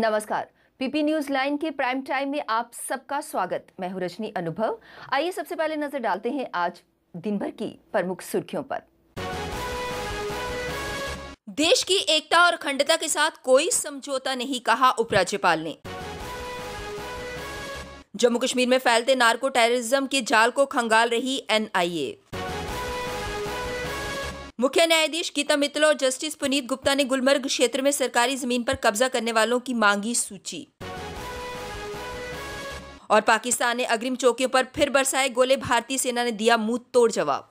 नमस्कार PP news line के prime time में आप सबका स्वागत मैं हूं रजनी अनुभव आइए सबसे पहले नजर डालते हैं आज दिन भर की प्रमुख सुर्खियों पर देश की एकता और अखंडता के साथ कोई समझौता नहीं कहा उपराज्यपाल ने जम्मू कश्मीर में फैलते नार्को टेररिज्म के जाल को खंगाल रही एनआईए मुख्य न्यायाधीश गीता मित्तल और जस्टिस पुनीत गुप्ता ने गुलमर्ग क्षेत्र में सरकारी जमीन पर कब्जा करने वालों की मांगी सूची और पाकिस्तान ने अग्रिम चौकियों पर फिर बरसाए गोले भारतीय सेना ने दिया मुंह तोड़ जवाब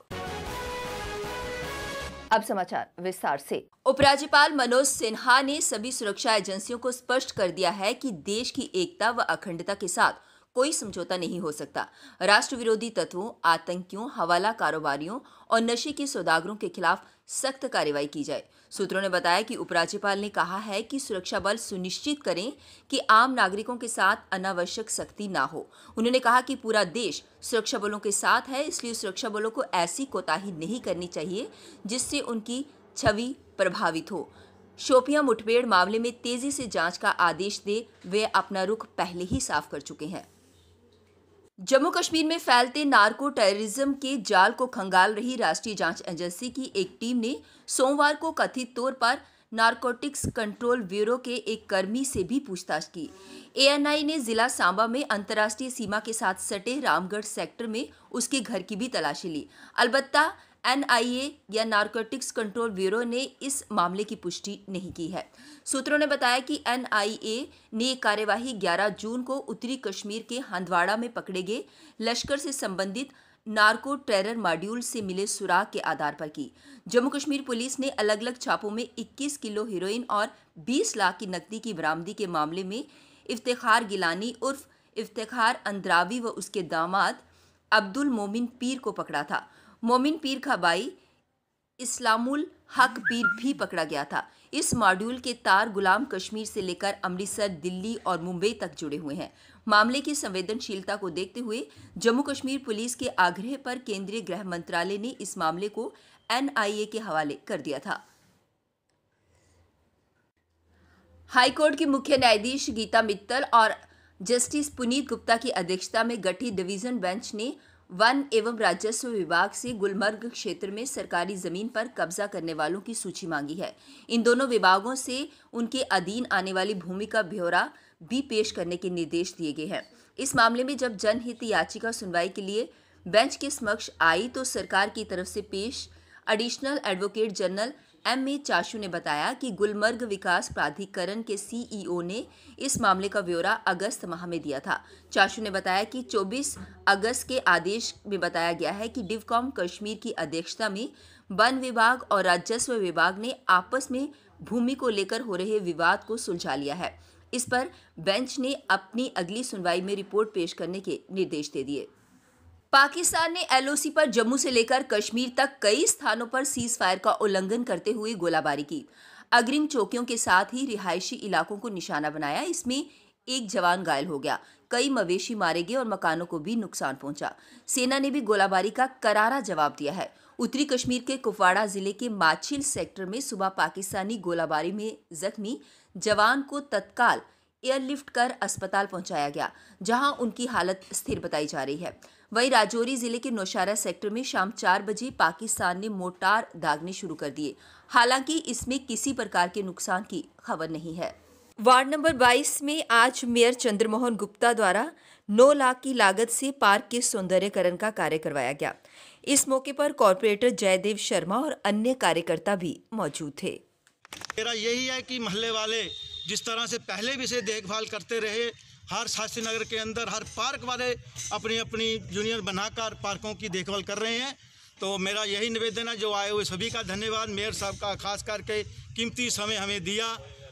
अब समाचार विस्तार से उपराज्यपाल मनोज सिन्हा ने सभी सुरक्षा एजेंसियों को स्पष्ट कर दिया है कि देश की एकता व अखंडता के साथ कोई समझौता नहीं हो सकता राष्ट्र विरोधी तत्वों आतंकियों हवाला कारोबारियों और नशे के सौदागरों के खिलाफ सख्त कार्रवाई की जाए सूत्रों ने बताया कि उपराज्यपाल ने कहा है कि सुरक्षा बल सुनिश्चित करें कि आम नागरिकों के साथ अनावश्यक सख्ती ना हो उन्होंने कहा कि पूरा देश सुरक्षा बलों के साथ है इसलिए सुरक्षा बलों को ऐसी कोताही नहीं करनी चाहिए जिससे उनकी छवि प्रभावित हो शोपिया मुठभेड़ मामले में तेजी से जांच का आदेश दे वे अपना रुख पहले ही साफ कर चुके हैं जम्मू कश्मीर में फैलते नार्को टेररिज्म के जाल को खंगाल रही राष्ट्रीय जांच एजेंसी की एक टीम ने सोमवार को कथित तौर पर नारकोटिक्स कंट्रोल ब्यूरो के एक कर्मी से भी पूछताछ की एएनआई ने जिला सांबा में अंतर्राष्ट्रीय सीमा के साथ सटे रामगढ़ सेक्टर में उसके घर की भी तलाशी ली अलबत्ता एनआईए या नारकोटिक्स कंट्रोल ब्यूरो ने इस मामले की पुष्टि नहीं की है सूत्रों ने बताया कि एनआईए ने कार्यवाही 11 जून को उत्तरी कश्मीर के हंदवाड़ा में पकड़े गए लश्कर से संबंधित नार्को टेरर मॉड्यूल से मिले सुराग के आधार पर की जम्मू कश्मीर पुलिस ने अलग अलग छापों में 21 किलो हीरोइन और 20 लाख की नकदी की बरामदी के मामले में इफ्तार गिलानी उर्फ इफ्तार अंद्रावी व उसके दामाद अब्दुल मोमिन पीर को पकड़ा था मोमिन पीर का खबाई इस्लामुल हक पीर भी पकड़ा गया था इस मॉड्यूल के तार गुलाम कश्मीर से लेकर अमृतसर दिल्ली और मुंबई तक जुड़े हुए हैं मामले की संवेदनशीलता को देखते हुए जम्मू कश्मीर पुलिस के आग्रह पर केंद्रीय गृह मंत्रालय ने इस मामले को एनआईए के हवाले कर दिया था हाईकोर्ट की मुख्य न्यायाधीश गीता मित्तल और जस्टिस पुनीत गुप्ता की अध्यक्षता में गठित डिवीजन बेंच ने वन एवं राजस्व विभाग से गुलमर्ग क्षेत्र में सरकारी जमीन पर कब्जा करने वालों की सूची मांगी है इन दोनों विभागों से उनके अधीन आने वाली भूमि का ब्यौरा भी पेश करने के निर्देश दिए गए हैं इस मामले में जब जनहित याचिका सुनवाई के लिए बेंच के समक्ष आई तो सरकार की तरफ से पेश additional advocate general M A Chashoo ने बताया कि गुलमर्ग विकास प्राधिकरण के सीईओ e ने इस मामले का ब्यौरा अगस्त माह में दिया था चाशू ने बताया कि 24 अगस्त के आदेश में बताया गया है कि डिवकॉम कश्मीर की अध्यक्षता में वन विभाग और राजस्व विभाग ने आपस में भूमि को लेकर हो रहे विवाद को सुलझा लिया है इस पर बेंच ने अपनी अगली सुनवाई में रिपोर्ट पेश करने के निर्देश दे दिए पाकिस्तान ने एलओसी पर जम्मू से लेकर कश्मीर तक कई स्थानों पर सीज फायर का उल्लंघन करते हुए गोलाबारी की अग्रिम चौकियों के साथ ही रिहायशी इलाकों को निशाना बनाया इसमें एक जवान घायल हो गया कई मवेशी मारे गए और मकानों को भी नुकसान पहुंचा सेना ने भी गोलाबारी का करारा जवाब दिया है उत्तरी कश्मीर के कुपवाड़ा जिले के माछिल सेक्टर में सुबह पाकिस्तानी गोलाबारी में जख्मी जवान को तत्काल एयरलिफ्ट कर अस्पताल पहुंचाया गया जहां उनकी हालत स्थिर बताई जा रही है वहीं राजौरी जिले के नौशारा सेक्टर में शाम चार बजे पाकिस्तान ने मोर्टार दागने शुरू कर दिए हालांकि इसमें किसी प्रकार के नुकसान की खबर नहीं है वार्ड नंबर 22 में आज मेयर चंद्रमोहन गुप्ता द्वारा 9 लाख की लागत से पार्क के सौंदर्यकरण का कार्य करवाया गया इस मौके पर कॉरपोरेटर जयदेव शर्मा और अन्य कार्यकर्ता भी मौजूद थे मेरा यही है कि महल्ले वाले जिस तरह से पहले भी इसे देखभाल करते रहे हर शास्त्री नगर के अंदर हर पार्क वाले अपनी अपनी यूनियन बनाकर पार्कों की देखभाल कर रहे हैं तो मेरा यही निवेदन है जो आए हुए सभी का धन्यवाद मेयर साहब का खास करके कीमती समय हमें दिया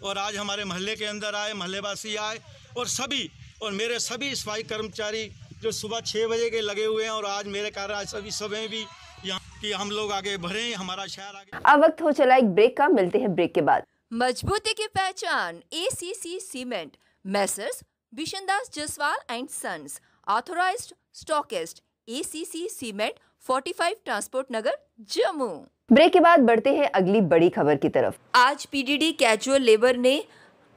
और आज हमारे मोहल्ले के अंदर आए मोहल्लेवासी आए और सभी और मेरे सभी सफाई कर्मचारी जो सुबह छः बजे के लगे हुए हैं और आज मेरे कारण आज सभी समय भी यहाँ कि हम लोग आगे बढ़े हमारा शहर आगे अब वक्त हो चला एक ब्रेक का मिलते हैं ब्रेक के बाद मजबूती की पहचान A C C cement message Vishandas Jaswal and Sons, authorized stockist, ACC Cement, 45 Transport Nagar, Jammu. Break के बाद बढ़ते हैं अगली बड़ी खबर की तरफ आज पीडीडी कैजुअल लेबर ने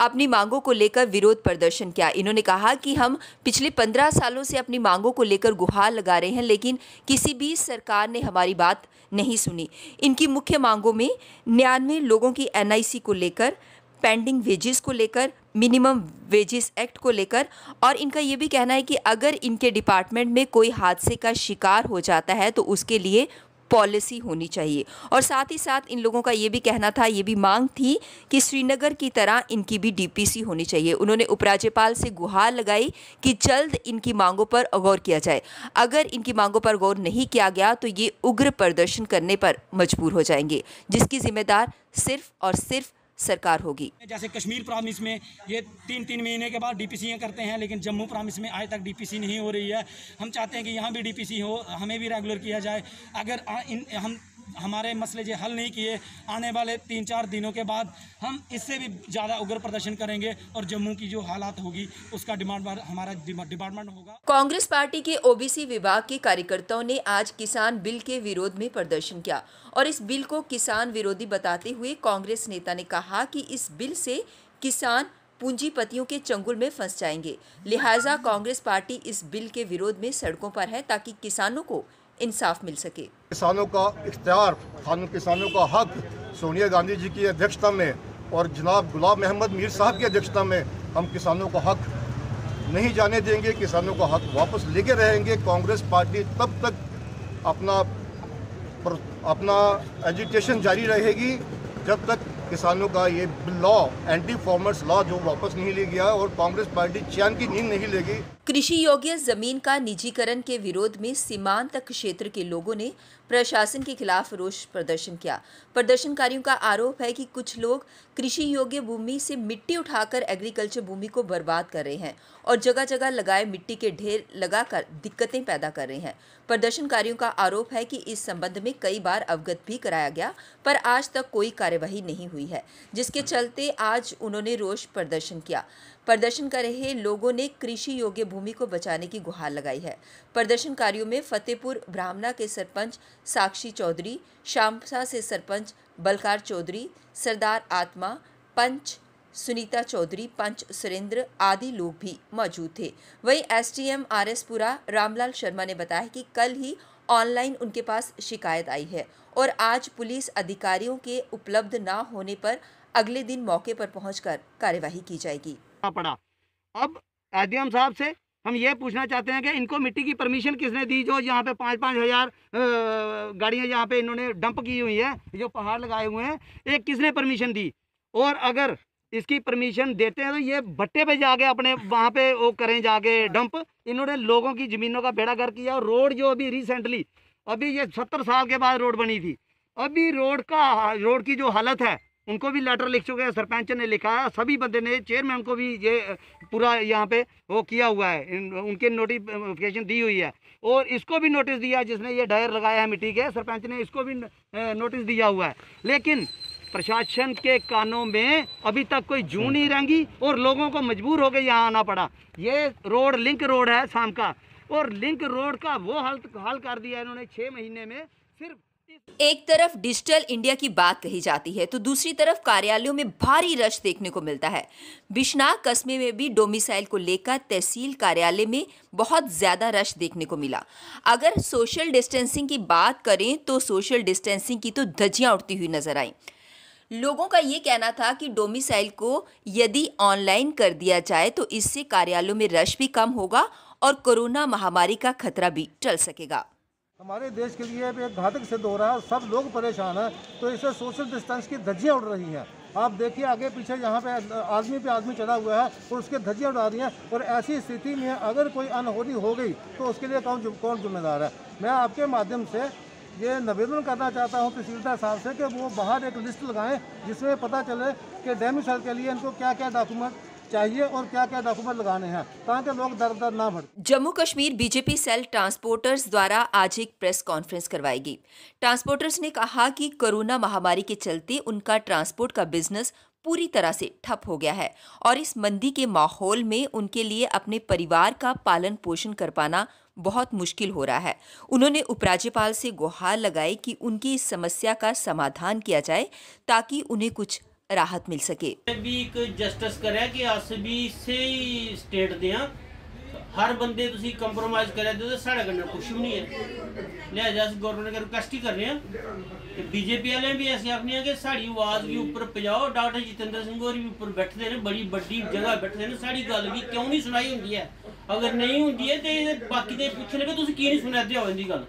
अपनी मांगों को लेकर विरोध प्रदर्शन किया इन्होंने कहा कि हम पिछले पंद्रह सालों से अपनी मांगों को लेकर गुहार लगा रहे हैं लेकिन किसी भी सरकार ने हमारी बात नहीं सुनी इनकी मुख्य मांगों में निन्यानवे लोगों की एनआईसी को लेकर पेंडिंग वेजेस को लेकर मिनिमम वेजेस एक्ट को लेकर और इनका ये भी कहना है कि अगर इनके डिपार्टमेंट में कोई हादसे का शिकार हो जाता है तो उसके लिए पॉलिसी होनी चाहिए और साथ ही साथ इन लोगों का ये भी कहना था ये भी मांग थी कि श्रीनगर की तरह इनकी भी डीपीसी होनी चाहिए उन्होंने उपराज्यपाल से गुहार लगाई कि जल्द इनकी मांगों पर गौर किया जाए अगर इनकी मांगों पर गौर नहीं किया गया तो ये उग्र प्रदर्शन करने पर मजबूर हो जाएंगे जिसकी जिम्मेदार सिर्फ और सिर्फ सरकार होगी जैसे कश्मीर प्रॉमिस में ये तीन तीन महीने के बाद डीपीसी करते हैं लेकिन जम्मू प्रॉमिस में आज तक डीपीसी नहीं हो रही है हम चाहते हैं कि यहाँ भी डीपीसी हो हमें भी रेगुलर किया जाए अगर आ, इन हम हमारे मसले जो हल नहीं किए आने वाले तीन चार दिनों के बाद हम इससे भी ज़्यादा उग्र प्रदर्शन करेंगे और जम्मू की जो हालात होगी उसका डिमांड हमारा डिपार्टमेंट होगा कांग्रेस पार्टी के ओबीसी विभाग के कार्यकर्ताओं ने आज किसान बिल के विरोध में प्रदर्शन किया और इस बिल को किसान विरोधी बताते हुए कांग्रेस नेता ने कहा की इस बिल से किसान पूंजीपतियों के चंगुल में फंस जाएंगे लिहाजा कांग्रेस पार्टी इस बिल के विरोध में सड़कों पर है ताकि किसानों को इंसाफ मिल सके किसानों का इख्तियार किसानों का हक सोनिया गांधी जी की अध्यक्षता में और जनाब गुलाम अहमद मीर साहब की अध्यक्षता में हम किसानों का हक नहीं जाने देंगे किसानों का हक वापस लेके रहेंगे कांग्रेस पार्टी तब तक अपना अपना एजुटेशन जारी रहेगी जब तक किसानों का ये लॉ एंटी फार्मर्स लॉ जो वापस नहीं ले गया और कांग्रेस पार्टी चैन की नींद नहीं लेगी कृषि योग्य जमीन का निजीकरण के विरोध में सीमांत क्षेत्र के लोगों ने प्रशासन के खिलाफ रोष प्रदर्शन किया प्रदर्शनकारियों का आरोप है कि कुछ लोग कृषि योग्य भूमि से मिट्टी उठाकर एग्रीकल्चर भूमि को बर्बाद कर रहे हैं और जगह जगह लगाए मिट्टी के ढेर लगाकर दिक्कतें पैदा कर रहे हैं प्रदर्शनकारियों का आरोप है कि इस संबंध में कई बार अवगत भी कराया गया पर आज तक कोई कार्यवाही नहीं हुई है जिसके चलते आज उन्होंने रोष प्रदर्शन किया प्रदर्शन कर रहे लोगों ने कृषि योग्य भूमि को बचाने की गुहार लगाई है प्रदर्शनकारियों में फतेहपुर ब्राह्मणा के सरपंच साक्षी चौधरी शामसा से सरपंच बलकार चौधरी सरदार आत्मा पंच सुनीता चौधरी पंच सुरेंद्र आदि लोग भी मौजूद थे वहीं एस टी एम एस पुरा रामलाल शर्मा ने बताया कि कल ही ऑनलाइन उनके पास शिकायत आई है और आज पुलिस अधिकारियों के उपलब्ध ना होने पर अगले दिन मौके पर पहुंचकर कार्यवाही की जाएगी पड़ा अब एडीएम साहब से हम ये पूछना चाहते हैं कि इनको मिट्टी की परमिशन किसने दी जो यहाँ पे पाँच पाँच हज़ार गाड़ियाँ यहाँ पे इन्होंने डंप की हुई हैं जो पहाड़ लगाए हुए हैं ये किसने परमिशन दी और अगर इसकी परमिशन देते हैं तो ये भट्टे पे जाके अपने वहाँ पे वो करें जाके डंप इन्होंने लोगों की ज़मीनों का बेड़ा कर किया और रोड जो अभी रिसेंटली अभी ये सत्तर साल के बाद रोड बनी थी अभी रोड का रोड की जो हालत है उनको भी लेटर लिख चुके हैं सरपंच ने लिखा है सभी बंदे ने चेयरमैन को भी ये पूरा यहाँ पे वो किया हुआ है उनके नोटिफिकेशन दी हुई है और इसको भी नोटिस दिया जिसने ये डायर लगाया है मिट्टी के सरपंच ने इसको भी नोटिस दिया हुआ है लेकिन प्रशासन के कानों में अभी तक कोई जू हम्म। नहीं रंगी और लोगों को मजबूर होकर यहाँ आना पड़ा ये रोड लिंक रोड है शाम का और लिंक रोड का वो हल हल कर दिया इन्होंने छः महीने में सिर्फ एक तरफ डिजिटल इंडिया की बात कही जाती है तो दूसरी तरफ कार्यालयों में भारी रश देखने को मिलता है बिश्नाह कस्बे में भी डोमिसाइल को लेकर तहसील कार्यालय में बहुत ज़्यादा रश देखने को मिला अगर सोशल डिस्टेंसिंग की बात करें तो सोशल डिस्टेंसिंग की तो धज्जियाँ उठती हुई नजर आई लोगों का ये कहना था कि डोमिसाइल को यदि ऑनलाइन कर दिया जाए तो इससे कार्यालयों में रश भी कम होगा और कोरोना महामारी का खतरा भी टल सकेगा हमारे देश के लिए एक घातक सिद्ध हो रहा है सब लोग परेशान हैं तो इससे सोशल डिस्टेंस की धज्जियाँ उड़ रही हैं आप देखिए आगे पीछे यहाँ पे आदमी पे आदमी चढ़ा हुआ है और उसके धज्जियाँ उड़ा रही हैं और ऐसी स्थिति में अगर कोई अनहोनी हो गई तो उसके लिए कौन कौन जिम्मेदार है मैं आपके माध्यम से ये निवेदन करना चाहता हूँ तहसीलदार साहब से कि वो बाहर एक लिस्ट लगाएँ जिसमें पता चले कि डैमेज के लिए इनको क्या क्या डॉक्यूमेंट चाहिए और क्या क्या डॉक्यूमेंट लगाने हैं ताकि लोग दर दर ना भर Jammu Kashmir BJP cell transporters द्वारा आज एक प्रेस कॉन्फ्रेंस करवाएगी ट्रांसपोर्टर्स ने कहा कि कोरोना महामारी के चलते उनका ट्रांसपोर्ट का बिजनेस पूरी तरह से ठप हो गया है और इस मंदी के माहौल में उनके लिए अपने परिवार का पालन पोषण कर पाना बहुत मुश्किल हो रहा है उन्होंने उपराज्यपाल से गुहार लगाई कि उनकी इस समस्या का समाधान किया जाए ताकि उन्हें कुछ ਰਾਹਤ ਮਿਲ ਸਕੇ ਵੀ ਇੱਕ ਜਸਟਿਸ ਕਰਿਆ ਕਿ ਅਸ ਵੀ ਸਹੀ ਸਟੇਟ ਦੇ ਆ ਹਰ ਬੰਦੇ ਤੁਸੀਂ ਕੰਪਰੋਮਾਈਜ਼ ਕਰਿਆ ਤੇ ਸਾਡੇ ਕੰਨ ਕੁਛ ਵੀ ਨਹੀਂ ਹੈ ਲੈ ਜਸ ਗਵਰਨਮੈਂਟ ਕਰ ਰਿਕਵੈਸਟ ਹੀ ਕਰ ਰਹੇ ਆ ਕਿ ਬੀਜੇਪੀ ਵਾਲੇ ਵੀ ਅਸੀਂ ਆਖਦੇ ਆ ਕਿ ਸਾਡੀ ਆਵਾਜ਼ ਵੀ ਉੱਪਰ ਪਜਾਓ ਡਾਕਟਰ ਜਤਿੰਦਰ ਸਿੰਘ ਹੋਰ ਵੀ ਉੱਪਰ ਬੈਠਦੇ ਨੇ ਬੜੀ ਵੱਡੀ ਜਗ੍ਹਾ ਬੈਠਦੇ ਨੇ ਸਾਡੀ ਗੱਲ ਵੀ ਕਿਉਂ ਨਹੀਂ ਸੁਣਾਈ ਹੁੰਦੀ ਹੈ ਅਗਰ ਨਹੀਂ ਹੁੰਦੀ ਹੈ ਤੇ ਬਾਕੀ ਦੇ ਪੁੱਛ ਕਿ ਤੁਸੀਂ ਕੀ ਨਹੀਂ ਸੁਣਾਦੇ ਹੋ ਇਹਦੀ ਗੱਲ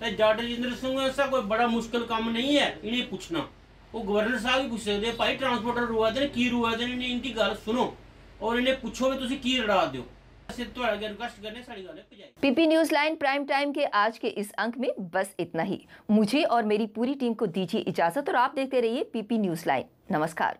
ਤੇ ਡਾਕਟਰ ਜਤਿੰਦਰ ਸਿੰਘ ਐਸਾ ਕੋਈ ਬੜਾ ਮੁਸ਼ਕਲ ਕੰਮ ਨਹੀਂ ਹੈ ਇਹਨੇ ਪੁੱਛਣਾ वो गवर्नर साहब भी पूछ सकते भाई ट्रांसपोर्टर रुआ दे की रुआ दे इन्हें इनकी गल सुनो और इन्हें पूछो भी तुम की लड़ा दो PP news line prime time के आज के इस अंक में बस इतना ही मुझे और मेरी पूरी टीम को दीजिए इजाजत और आप देखते रहिए पीपी न्यूज लाइन नमस्कार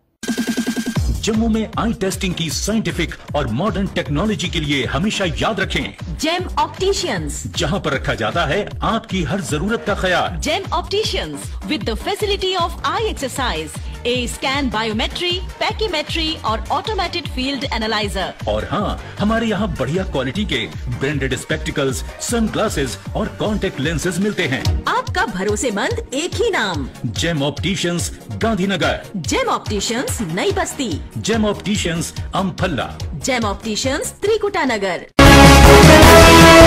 जम्मू में आई टेस्टिंग की साइंटिफिक और मॉडर्न टेक्नोलॉजी के लिए हमेशा याद रखें जेम ऑप्टिशियंस जहां पर रखा जाता है आपकी हर जरूरत का ख्याल Gem opticians with the facility of eye exercise A scan biometry pachymetry और ऑटोमेटेड फील्ड एनालाइजर और हाँ हमारे यहाँ बढ़िया क्वालिटी के ब्रांडेड स्पेक्टिकल्स सन ग्लासेज और कॉन्टेक्ट लेंसेज मिलते हैं भरोसेमंद एक ही नाम Gem opticians Gandhinagar Gem opticians Nai Basti Gem opticians Amphalla Gem opticians Trikuta नगर